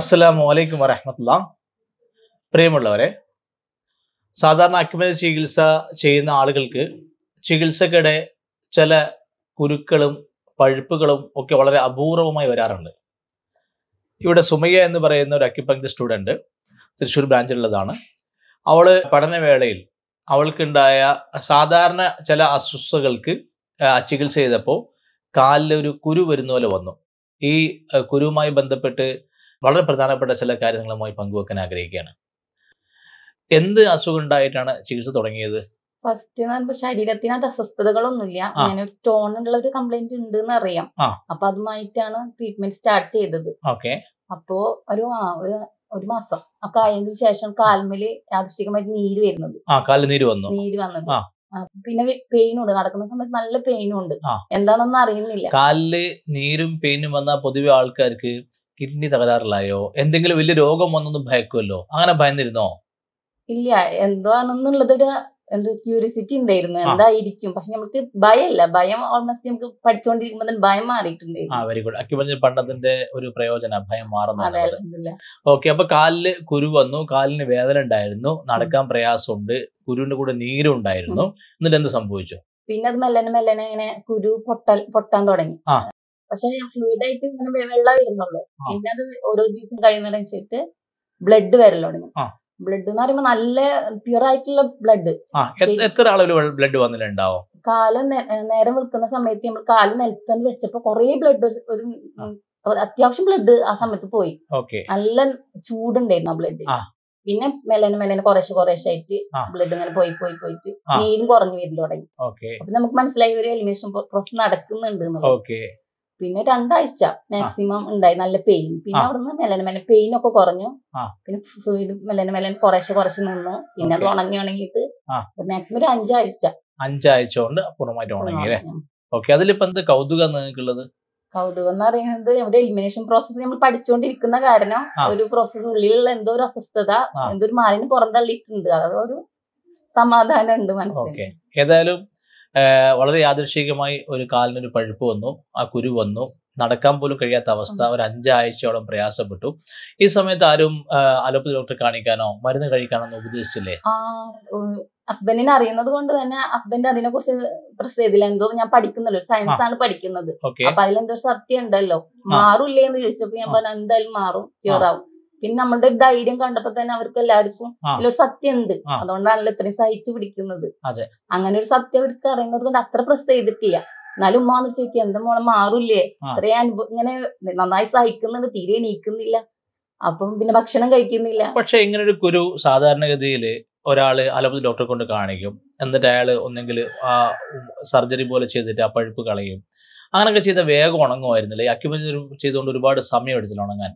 അസ്സലാം വലൈക്കും വരഹമത്തുള്ള പ്രിയമുള്ളവരെ സാധാരണ അക്യുമതി ചികിത്സ ചെയ്യുന്ന ആളുകൾക്ക് ചികിത്സക്കിടെ ചില കുരുക്കളും പഴുപ്പുകളും ഒക്കെ വളരെ അപൂർവമായി വരാറുണ്ട് ഇവിടെ സുമയ്യ എന്ന് പറയുന്ന ഒരു അക്യുപങ്ക്ചർ സ്റ്റുഡൻറ്റ് തൃശ്ശൂർ ബ്രാഞ്ചിലുള്ളതാണ് അവൾ പഠനവേളയിൽ അവൾക്കുണ്ടായ സാധാരണ ചില അസ്വസ്ഥകൾക്ക് ചികിത്സ ചെയ്തപ്പോൾ കാലിലൊരു കുരു വരുന്ന പോലെ വന്നു ഈ കുരുവുമായി ബന്ധപ്പെട്ട് വളരെ പ്രധാനപ്പെട്ട ചില കാര്യങ്ങളുമായി പങ്കുവെക്കാൻ ആഗ്രഹിക്കുകയാണ് എന്ത് അസുഖം ഉണ്ടായിട്ടാണ് ചികിത്സ തുടങ്ങിയത് ഫസ്റ്റ് എന്ന് പറയുമ്പോൾ ശരീരത്തിന് അസ്വസ്ഥതകളൊന്നുമില്ല അങ്ങനെ ഒരു സ്റ്റോൺ ഉള്ള ഒരു കംപ്ലൈന്റ് ഉണ്ട് എന്ന് അറിയാം അപ്പൊ അതുമായിട്ടാണ് ട്രീറ്റ്മെന്റ് സ്റ്റാർട്ട് ചെയ്തത് അപ്പോ ഒരു ഒരു ഒരു മാസം ആ കഴിഞ്ഞതിന് ശേഷം കാൽമേല് യാദൃശ്ചികമായിട്ട് നീര് വരുന്നത് നീര് വന്നു നീര് വന്നത് പിന്നെ പെയിൻ ഉണ്ട് നടക്കുന്ന സമയത്ത് നല്ല പെയിനും ഉണ്ട് എന്താണെന്നൊന്നും അറിയുന്നില്ല കാലില് നീരും പെയിനും വന്നാൽ പൊതുവെ ആൾക്കാർക്ക് കിഡ്നി തകരാറിലായോ എന്തെങ്കിലും വലിയ രോഗം വന്നൊന്നും ഭയക്കുമല്ലോ അങ്ങനെ ഭയന്നിരുന്നോ ഇല്ല എന്താണെന്നുള്ളതൊരു എന്ത് ക്യൂരിയസിറ്റി ഉണ്ടായിരുന്നു എന്തായിരിക്കും പക്ഷെ നമുക്ക് ഭയമല്ല ഭയം ഓൾമോസ്റ്റ് നമുക്ക് പഠിച്ചുകൊണ്ടിരിക്കുമ്പോൾ തന്നെ ഭയം മാറിയിട്ടുണ്ട് വെരി ഗുഡ് അക്കി പറഞ്ഞ പണ്ടത്തിന്റെ ഒരു പ്രയോജന ഭയം മാറുന്നു ഓക്കെ അപ്പൊ കാലില് കുരു വന്നു കാലിന് വേദന ഉണ്ടായിരുന്നു നടക്കാൻ പ്രയാസമുണ്ട് കുരുവിന്റെ കൂടെ നീരും ഉണ്ടായിരുന്നു എന്നിട്ട് എന്ത് സംഭവിച്ചു പിന്നെ അത് മെല്ലനെ മെല്ലനെ ഇങ്ങനെ കുരു പൊട്ടൽ പൊട്ടാൻ തുടങ്ങി ആ പക്ഷെ ഞാൻ ഫ്ലൂയിഡ് ആയിട്ട് ഇങ്ങനെ വെള്ളം വരുന്നുള്ളൂ പിന്നെ അത് ഓരോ ദിവസം കഴിയുന്നതിനനുസരിച്ചിട്ട് ബ്ലഡ് വരല്ലോ ബ്ലഡ് എന്ന് പറയുമ്പോ നല്ല പ്യുർ ആയിട്ടുള്ള ബ്ലഡ് എത്ര ബ്ലഡ് വന്നിട്ടുണ്ടാവും കാല് നേരം വെക്കുന്ന സമയത്ത് നമ്മൾ കാല് നിലത്തൻ വെച്ചപ്പോ കൊറേ ബ്ലഡ് ഒരു അത്യാവശ്യം ബ്ലഡ് ആ സമയത്ത് പോയി നല്ല ചൂടുണ്ടായിരുന്നു ആ ബ്ലഡ് പിന്നെ മെല്ലനെ മെല്ലനെ കുറേശ്ശെ കുറേശ്ശെ ആയിട്ട് ബ്ലഡ് ഇങ്ങനെ പോയി പോയി പോയിട്ട് നീരും കുറഞ്ഞു വരുന്നു തുടങ്ങി അപ്പൊ നമുക്ക് മനസ്സിലായി ഒരു എലിമിനേഷൻ പ്രോസസ് നടക്കുന്നുണ്ട് പിന്നെ രണ്ടാഴ്ച മാക്സിമം ഉണ്ടായി നല്ല പെയിൻ പിന്നെ അവിടുന്ന് മെലന മെലൻ പെയിൻ ഒക്കെ കുറഞ്ഞു പിന്നെ ഫ്ലൂയിഡ് മെലന മെലൻ കുറേശ്ശെ കുറച്ച് നിന്നു പിന്നെ അത് ഉണങ്ങി ഉണങ്ങിയിട്ട് മാക്സിമം ഒരു അഞ്ചാഴ്ച അഞ്ചാഴ്ച കൊണ്ട് പൂർണ്ണമായിട്ട് ഉണങ്ങി അല്ലേ ഓക്കെ അതിലിപ്പോ എന്ത് കൗതുകം നിങ്ങൾക്കുള്ളത് കൗതുകം എന്ന് പറയുന്നത് ഒരു എലിമിനേഷൻ പ്രോസസ്സ് നമ്മൾ പഠിച്ചുകൊണ്ടിരിക്കുന്ന കാരണം ഒരു പ്രോസസ്സ് ഉള്ളിലുള്ള എന്തോ ഒരു അസ്വസ്ഥത എന്തോ ഒരു മാലിന്യം പുറന്തള്ളിയിട്ടുണ്ട് അതൊരു സമാധാനം ഉണ്ട് മനസ്സിലാക്കി ഏതായാലും വളരെ യാദൃശികമായി ഒരു കാലിനൊരു പഴുപ്പ് വന്നു ആ കുരു വന്നു നടക്കാൻ പോലും കഴിയാത്ത അവസ്ഥ ഒരു അഞ്ചാഴ്ചയോളം പ്രയാസപ്പെട്ടു ഈ സമയത്ത് ആരും അലോപ്പതി ഡോക്ടറെ കാണിക്കാനോ മരുന്ന് കഴിക്കാനോ ഒന്നും ഉപദേശിച്ചില്ലേ ഹസ്ബൻഡിനെ അറിയുന്നത് കൊണ്ട് തന്നെ ഹസ്ബൻഡ് അതിനെ കുറിച്ച് പ്രസ് ചെയ്തില്ല എന്തോ ഞാൻ പഠിക്കുന്നല്ലോ സയൻസ് ആണ് പഠിക്കുന്നത് അപ്പൊ അതിലെന്തോ സത്യം ഉണ്ടല്ലോ മാറൂല്ലേ എന്ന് ചോദിച്ചപ്പോ ഞാൻ പറഞ്ഞു എന്തായാലും മാറും ക്യൂർ ആവും പിന്നെ നമ്മുടെ ധൈര്യം കണ്ടപ്പോ തന്നെ അവർക്ക് എല്ലാവർക്കും സത്യം സത്യമുണ്ട് അതുകൊണ്ടാണല്ലോ ഇത്രയും സഹിച്ചു പിടിക്കുന്നത് അങ്ങനെ ഒരു സത്യം അവർക്ക് അറിയുന്നത് കൊണ്ട് അത്ര പ്രസ് ചെയ്തിട്ടില്ല എന്നാലും ഉമ്മ വന്നിട്ട് ചോദിക്കുക എന്താ മോളെ മാറൂല്ലേ ഇത്രയും അനുഭവം ഇങ്ങനെ നന്നായി സഹിക്കുന്നുണ്ട് തീരെ നീക്കുന്നില്ല അപ്പം പിന്നെ ഭക്ഷണം കഴിക്കുന്നില്ല പക്ഷെ ഇങ്ങനെ ഒരു കുരു സാധാരണഗതിയിൽ ഒരാൾ അലോപ്പതി ഡോക്ടറെ കൊണ്ട് കാണിക്കും എന്നിട്ട് അയാൾ ഒന്നെങ്കിൽ ആ സർജറി പോലെ ചെയ്തിട്ട് ആ പഴുപ്പ് കളയും അങ്ങനെയൊക്കെ ചെയ്ത വേഗം ഉണങ്ങുമായിരുന്നില്ല ഈ അക്യുപഞ്ചർ ചെയ്തുകൊണ്ട് ഒരുപാട് സമയം എടുത്തില്ല ഉണങ്ങാൻ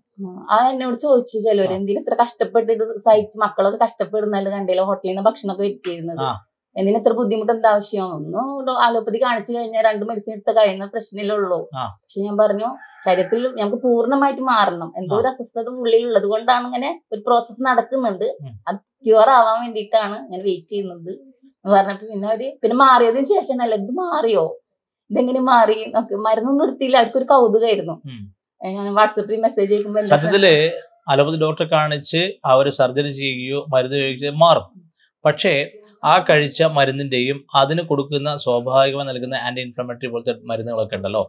ആ എന്നോട് ചോദിച്ചു ചിലവർ എന്തിനും ഇത്ര കഷ്ടപ്പെട്ട് സഹിച്ച് മക്കളൊക്കെ കഷ്ടപ്പെടുന്നല്ലോ കണ്ടില്ല ഹോട്ടലിൽ നിന്ന് ഭക്ഷണമൊക്കെ വരുത്തിയിരുന്നത് എന്തിനും ഇത്ര ബുദ്ധിമുട്ട് എന്താ ആവശ്യം ഒന്ന് അലോപ്പതി കാണിച്ചു കഴിഞ്ഞാൽ രണ്ട് മെഡിസിൻ എടുത്ത് കഴിയുന്ന പ്രശ്നമല്ലേ ഉള്ളൂ പക്ഷെ ഞാൻ പറഞ്ഞു ശരീരത്തിൽ നമുക്ക് പൂർണ്ണമായിട്ട് മാറണം എന്തോ ഒരു അസ്വസ്ഥത ഉള്ളത് കൊണ്ടാണ് ഇങ്ങനെ ഒരു പ്രോസസ്സ് നടക്കുന്നുണ്ട് അത് ക്യൂർ ആവാൻ വേണ്ടിയിട്ടാണ് ഇങ്ങനെ വെയിറ്റ് ചെയ്യുന്നത് പറഞ്ഞപ്പോ പിന്നെ അവര് പിന്നെ മാറിയതിന് ശേഷം അല്ല ഇത് മാറിയോ ഇതെങ്ങനെ മാറി നമുക്ക് മരുന്ന് നിർത്തിയില്ല അവർക്കൊരു കൗതുകമായിരുന്നു ഞാൻ വാട്സപ്പിൽ മെസ്സേജ് അയക്കുമ്പോൾ സത്യത്തില് അലോപ്പതി ഡോക്ടറെ കാണിച്ച് അവർ സർജറി ചെയ്യുകയോ മരുന്ന് ഉപയോഗിച്ച് മാറും പക്ഷേ ആ കഴിച്ച മരുന്നിൻ്റെയും അതിന് കൊടുക്കുന്ന സ്വാഭാവികമായി നൽകുന്ന ആൻറ്റി ഇൻഫ്ലമേറ്ററി പോലത്തെ മരുന്നുകളൊക്കെ ഉണ്ടല്ലോ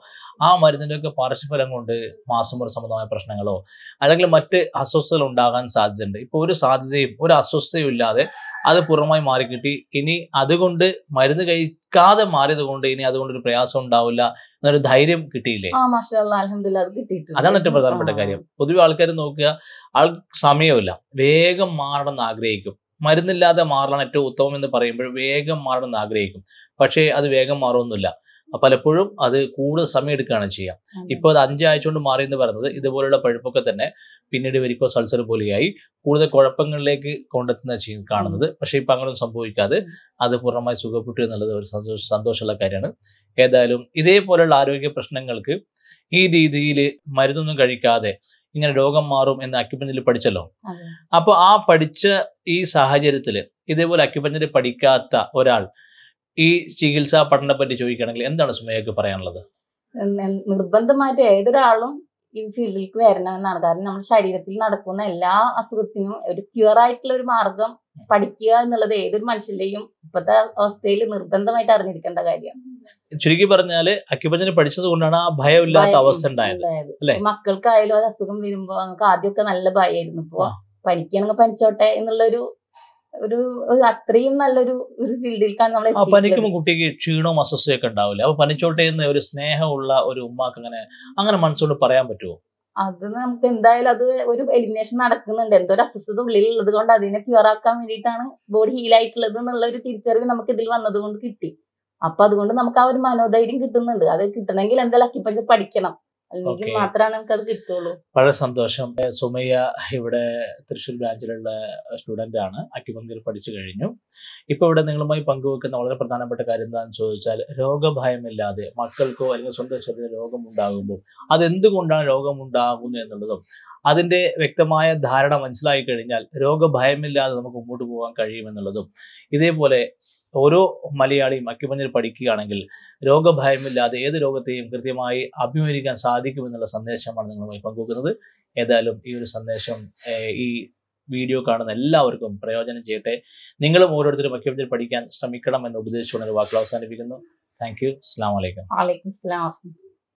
ആ മരുന്നിൻ്റെയൊക്കെ പാർശ്വഫലം കൊണ്ട് മാസമുറ സംബന്ധമായ പ്രശ്നങ്ങളോ അല്ലെങ്കിൽ മറ്റ് അസ്വസ്ഥതകൾ ഉണ്ടാകാൻ സാധ്യതയുണ്ട് ഇപ്പോൾ ഒരു സാധ്യതയും ഒരു അസ്വസ്ഥതയും ഇല്ലാതെ അത് പൂർണ്ണമായി മാറിക്കിട്ടി ഇനി അതുകൊണ്ട് മരുന്ന് കഴിക്കാതെ മാറിയത് കൊണ്ട് ഇനി അതുകൊണ്ട് ഒരു പ്രയാസം ഉണ്ടാവില്ല എന്നൊരു ധൈര്യം കിട്ടിയില്ലേ അതാണ് ഏറ്റവും പ്രധാനപ്പെട്ട കാര്യം പൊതുവെ ആൾക്കാർ നോക്കുക ആൾ സമയമില്ല വേഗം മാറണം എന്ന് ആഗ്രഹിക്കും മരുന്നില്ലാതെ മാറണം ഏറ്റവും ഉത്തമം എന്ന് പറയുമ്പോൾ വേഗം മാറണം എന്ന് ആഗ്രഹിക്കും പക്ഷേ അത് വേഗം മാറുമൊന്നുമില്ല പലപ്പോഴും അത് കൂടുതൽ സമയം എടുക്കുകയാണ് ചെയ്യാം ഇപ്പോൾ അത് അഞ്ചാഴ്ച കൊണ്ട് മാറി എന്ന് പറയുന്നത് ഇതുപോലുള്ള പഴുപ്പൊക്കെ തന്നെ പിന്നീട് വരിക്കോ സൾസർ പോലെയായി കൂടുതൽ കുഴപ്പങ്ങളിലേക്ക് കൊണ്ടെത്തുന്ന ചെയ്യും കാണുന്നത് പക്ഷേ ഇപ്പം ഒന്നും സംഭവിക്കാതെ അത് പൂർണ്ണമായി സുഖപ്പെട്ടു എന്നുള്ളത് ഒരു സന്തോഷ സന്തോഷമുള്ള കാര്യമാണ് ഏതായാലും ഇതേപോലെയുള്ള ആരോഗ്യ പ്രശ്നങ്ങൾക്ക് ഈ രീതിയിൽ മരുന്നൊന്നും കഴിക്കാതെ ഇങ്ങനെ രോഗം മാറും എന്ന് അക്യുപഞ്ചറിൽ പഠിച്ചല്ലോ അപ്പോൾ ആ പഠിച്ച ഈ സാഹചര്യത്തിൽ ഇതേപോലെ അക്യുപഞ്ചറി പഠിക്കാത്ത ഒരാൾ ഈ ചികിത്സാ പഠനത്തെ പറ്റി ചോദിക്കുകയാണെങ്കിൽ എന്താണ് സുമയ്യക്ക് പറയാനുള്ളത് നിർബന്ധമായിട്ട് ഏതൊരാളും ഈ ഫീൽഡിലേക്ക് വരണമെന്നാണ് കാരണം നമ്മുടെ ശരീരത്തിൽ നടക്കുന്ന എല്ലാ അസുഖത്തിനും ഒരു ക്യൂർ ആയിട്ടുള്ള ഒരു മാർഗം പഠിക്കുക എന്നുള്ളത് ഏതൊരു മനുഷ്യന്റെയും ഇപ്പോഴത്തെ അവസ്ഥയിൽ നിർബന്ധമായിട്ട് അറിഞ്ഞിരിക്കേണ്ട കാര്യമാണ് ചുരുക്കി പറഞ്ഞാല് അക്യുപഞ്ചന് പഠിച്ചത് കൊണ്ടാണ് ആ ഭയമില്ലാത്ത അവസ്ഥ മക്കൾക്കായാലും അത് അസുഖം വരുമ്പോ നമുക്ക് ആദ്യമൊക്കെ നല്ല ഭയമായിരുന്നു ഇപ്പോ പനിക്കുകയാണെങ്കിൽ പനിച്ചോട്ടെ എന്നുള്ളൊരു ഒരു അത്രയും നല്ലൊരു ഒരു ഫീൽഡിലേക്കാണ് നമ്മൾ പനിക്കുമ്പോൾ കുട്ടിക്ക് ക്ഷീണവും അസ്വസ്ഥയൊക്കെ ഉണ്ടാവില്ല അപ്പൊ പനിച്ചോട്ടെ എന്ന് ഒരു സ്നേഹമുള്ള ഒരു ഉമ്മാക്ക് അങ്ങനെ അങ്ങനെ മനസ്സുകൊണ്ട് പറയാൻ പറ്റുമോ അത് നമുക്ക് എന്തായാലും അത് ഒരു എലിമിനേഷൻ നടക്കുന്നുണ്ട് എന്തോ ഒരു അസ്വസ്ഥത ഉള്ളിലുള്ളത് കൊണ്ട് അതിനെ ക്യൂർ ആക്കാൻ വേണ്ടിയിട്ടാണ് ബോഡി ഹീൽ ആയിട്ടുള്ളത് എന്നുള്ള ഒരു തിരിച്ചറിവ് നമുക്ക് ഇതിൽ വന്നത് കിട്ടി അപ്പൊ അതുകൊണ്ട് നമുക്ക് ആ ഒരു മനോധൈര്യം കിട്ടുന്നുണ്ട് അത് കിട്ടണമെങ്കിൽ എന്തായാലും അക്കിപ്പഞ്ച് പഠിക്കണം അല്ലെങ്കിൽ മാത്രമാണ് അത് കിട്ടുള്ളൂ വളരെ സന്തോഷം സുമയ്യ ഇവിടെ തൃശ്ശൂർ ബ്രാഞ്ചിലുള്ള സ്റ്റുഡന്റ് ആണ് അക്കിമങ്കിൽ പഠിച്ചു കഴിഞ്ഞു ഇപ്പോൾ ഇവിടെ നിങ്ങളുമായി പങ്കുവെക്കുന്ന വളരെ പ്രധാനപ്പെട്ട കാര്യം എന്താണെന്ന് ചോദിച്ചാൽ രോഗഭയമില്ലാതെ മക്കൾക്കോ അല്ലെങ്കിൽ സ്വന്തം ശരീരം രോഗമുണ്ടാകുമ്പോൾ അതെന്തുകൊണ്ടാണ് രോഗമുണ്ടാകുന്നത് എന്നുള്ളതും അതിൻ്റെ വ്യക്തമായ ധാരണ മനസ്സിലാക്കി കഴിഞ്ഞാൽ രോഗഭയമില്ലാതെ നമുക്ക് മുമ്പോട്ട് പോകാൻ കഴിയുമെന്നുള്ളതും ഇതേപോലെ ഓരോ മലയാളിയും അക്യുപഞ്ചർ പഠിക്കുകയാണെങ്കിൽ രോഗഭയമില്ലാതെ ഏത് രോഗത്തെയും കൃത്യമായി അഭിമുഖീകരിക്കാൻ സാധിക്കുമെന്നുള്ള സന്ദേശമാണ് നിങ്ങളുമായി പങ്കുവെക്കുന്നത് ഏതായാലും ഈ ഒരു സന്ദേശം ഈ വീഡിയോ കാണുന്ന എല്ലാവർക്കും പ്രയോജനം ചെയ്യട്ടെ നിങ്ങളും ഓരോരുത്തരും അക്യുപഞ്ചർ പഠിക്കാൻ ശ്രമിക്കണം എന്ന് ഉപദേശിച്ചുകൊണ്ട് വാക്കുകൾ അവസാനിപ്പിക്കുന്നു താങ്ക് യു അസ്സാം വലൈക്കും